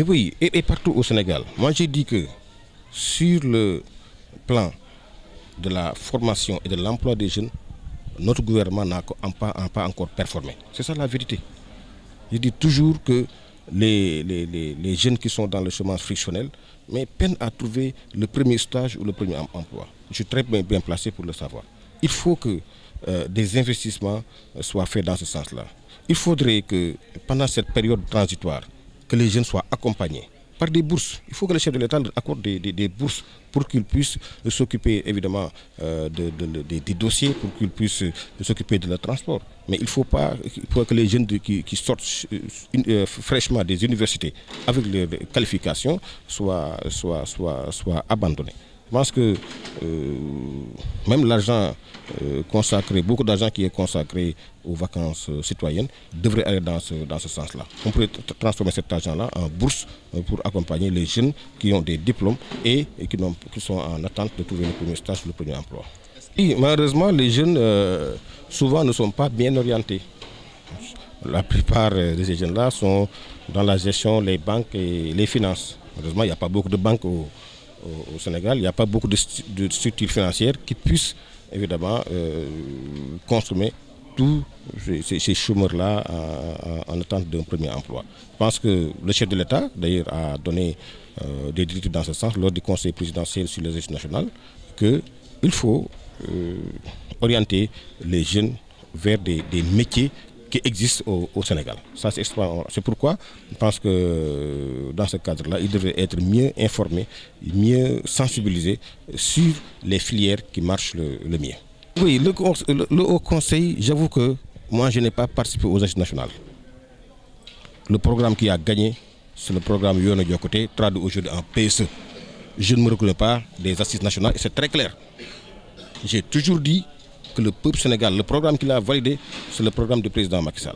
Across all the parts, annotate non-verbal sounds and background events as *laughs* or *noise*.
Et oui, et, partout au Sénégal. Moi, j'ai dit que sur le plan de la formation et de l'emploi des jeunes, notre gouvernement n'a pas, encore performé. C'est ça la vérité. Je dis toujours que les, jeunes qui sont dans le chemin frictionnel mais peinent à trouver le premier stage ou le premier emploi. Je suis très bien, placé pour le savoir. Il faut que euh, des investissements soient faits dans ce sens-là. Il faudrait que pendant cette période transitoire, que les jeunes soient accompagnés par des bourses. Il faut que le chef de l'État accorde des, bourses pour qu'ils puissent s'occuper évidemment euh, des dossiers, pour qu'ils puissent euh, s'occuper de leur transport. Mais il ne faut pas que les jeunes qui, sortent euh, fraîchement des universités avec les qualifications soient, soient, soient, soient abandonnés. Je pense que euh, même l'argent euh, consacré, beaucoup d'argent qui est consacré aux vacances euh, citoyennes, devrait aller dans ce, dans ce sens-là. On pourrait transformer cet argent-là en bourse pour accompagner les jeunes qui ont des diplômes et, qui, sont en attente de trouver le premier stage, le premier emploi. Et malheureusement, les jeunes, souvent, ne sont pas bien orientés. La plupart de ces jeunes-là sont dans la gestion, les banques et les finances. Malheureusement, il n'y a pas beaucoup de banques au, Sénégal, il n'y a pas beaucoup de, structures financières qui puissent évidemment euh, consommer tous ces, chômeurs-là en, attente d'un premier emploi. Je pense que le chef de l'État, d'ailleurs, a donné euh, des directives dans ce sens lors du Conseil présidentiel sur les études nationales, qu'il faut euh, orienter les jeunes vers des métiers qui existent au, Sénégal. Ça, c'est pourquoi je pense que euh, dans ce cadre-là, il devrait être mieux informé, mieux sensibilisé sur les filières qui marchent le, mieux. Oui, le, Haut Conseil, j'avoue que moi, je n'ai pas participé aux assises nationales. Le programme qui a gagné, c'est le programme Yona Diokote, traduit aujourd'hui en PSE. Je ne me reconnais pas des assises nationales, c'est très clair. J'ai toujours dit que le peuple sénégal, le programme qu'il a validé, c'est le programme du président Macky Sall.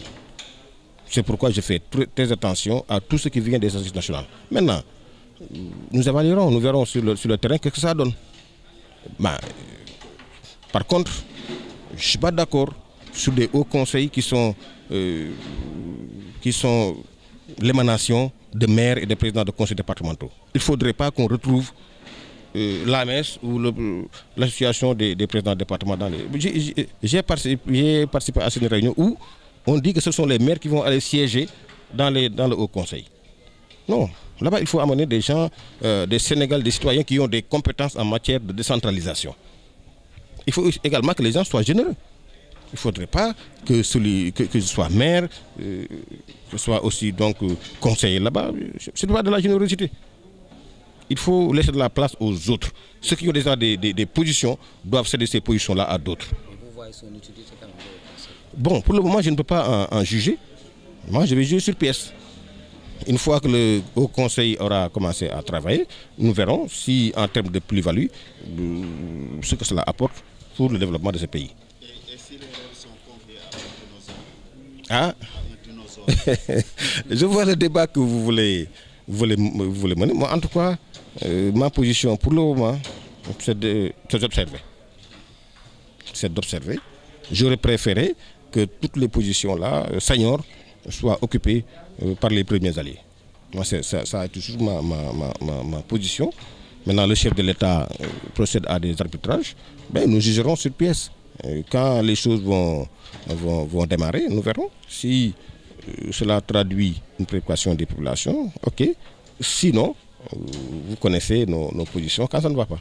C'est pourquoi je fais très attention à tout ce qui vient des instances nationales. Maintenant, nous évaluerons, nous verrons sur le, terrain ce que ça donne. Ben, par contre, je ne suis pas d'accord sur des hauts conseils qui sont, euh, qui sont l'émanation de maires et des présidents de conseils départementaux. Il ne faudrait pas qu'on retrouve euh, la messe ou l'association des, des, présidents de département. Les... J'ai participé, à cette réunion où on dit que ce sont les maires qui vont aller siéger dans, le Haut Conseil. Non, là-bas, il faut amener des gens, euh, des Sénégal, des citoyens qui ont des compétences en matière de décentralisation. Il faut également que les gens soient généreux. Il ne faudrait pas que, celui, que, je maire, euh, que je sois aussi donc, conseiller là-bas. c'est n'est pas de la générosité il faut laisser de la place aux autres. Ceux qui ont déjà des, positions doivent céder ces positions-là à d'autres. Bon, pour le moment, je ne peux pas en, juger. Moi, je vais juger sur pièce. Une fois que le Conseil aura commencé à travailler, nous verrons si, en termes de plus-value, euh, ce que cela apporte pour le développement de ce pays. Et, hein? *laughs* Je vois le débat que vous voulez, voulez, voulez mener. Moi, en tout cas, euh, ma position pour le moment, c'est d'observer. C'est d'observer. J'aurais préféré que toutes les positions-là euh, seniors, soient occupées euh, par les premiers alliés. Moi, ça, ça, a toujours ma, ma, position. Maintenant, le chef de l'État procède à des arbitrages. Ben, nous jugerons sur pièce. Quand les choses vont, vont, vont démarrer, nous verrons. Si cela traduit une préoccupation des populations, ok. Sinon, vous connaissez nos, positions quand ça ne va pas.